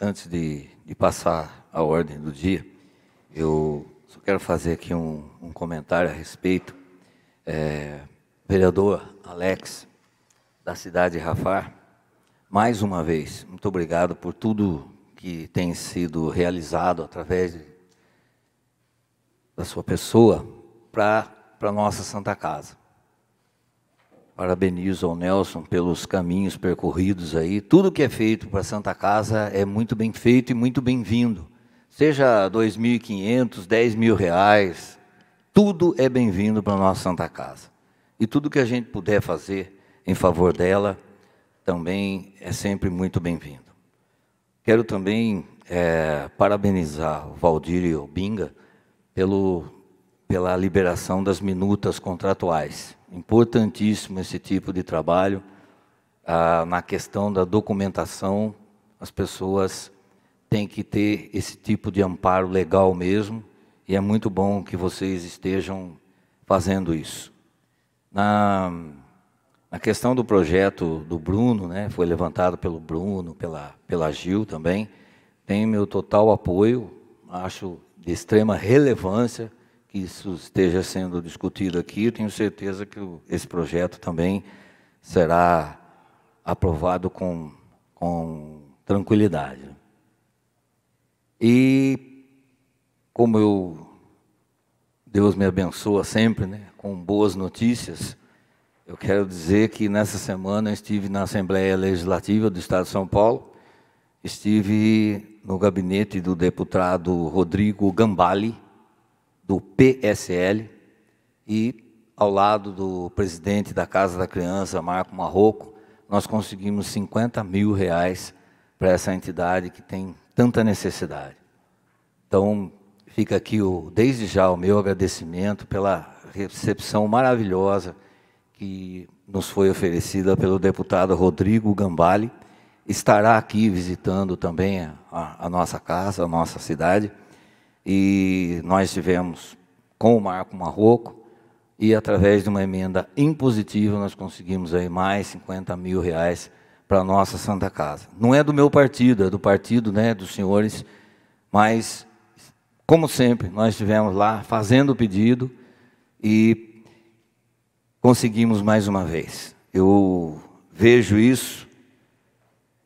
Antes de, de, passar a ordem do dia, eu só quero fazer aqui um, um comentário a respeito. É, vereador Alex, da cidade de Rafar, mais uma vez, muito obrigado por tudo que tem sido realizado através de, da sua pessoa para para a nossa Santa Casa. Parabenizo ao Nelson pelos caminhos percorridos aí. Tudo que é feito para a Santa Casa é muito bem feito e muito bem-vindo. Seja 2.500, 10 mil reais, tudo é bem-vindo para a nossa Santa Casa. E tudo que a gente puder fazer em favor dela também é sempre muito bem-vindo. Quero também é, parabenizar o Valdir e o Binga pelo pela liberação das minutas contratuais. Importantíssimo esse tipo de trabalho. Ah, na questão da documentação, as pessoas têm que ter esse tipo de amparo legal mesmo, e é muito bom que vocês estejam fazendo isso. Na, na questão do projeto do Bruno, né, foi levantado pelo Bruno, pela, pela Gil também, tem meu total apoio, acho de extrema relevância que isso esteja sendo discutido aqui. Eu tenho certeza que esse projeto também será aprovado com, com tranquilidade. E como eu Deus me abençoa sempre, né, com boas notícias. Eu quero dizer que nessa semana eu estive na Assembleia Legislativa do Estado de São Paulo, estive no gabinete do deputado Rodrigo Gambale, do PSL e ao lado do presidente da Casa da Criança, Marco Marroco, nós conseguimos 50 mil reais para essa entidade que tem tanta necessidade. Então, fica aqui o, desde já o meu agradecimento pela recepção maravilhosa que nos foi oferecida pelo deputado Rodrigo Gambale. Estará aqui visitando também a, a nossa casa, a nossa cidade. E nós tivemos, com o Marco Marroco, e através de uma emenda impositiva, nós conseguimos aí mais 50 mil reais para a nossa Santa Casa. Não é do meu partido, é do partido né, dos senhores, mas, como sempre, nós estivemos lá fazendo o pedido e conseguimos mais uma vez. Eu vejo isso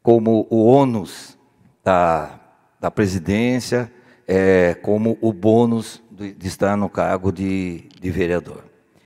como o ônus da, da presidência, é, como o bônus de estar no cargo de, de vereador.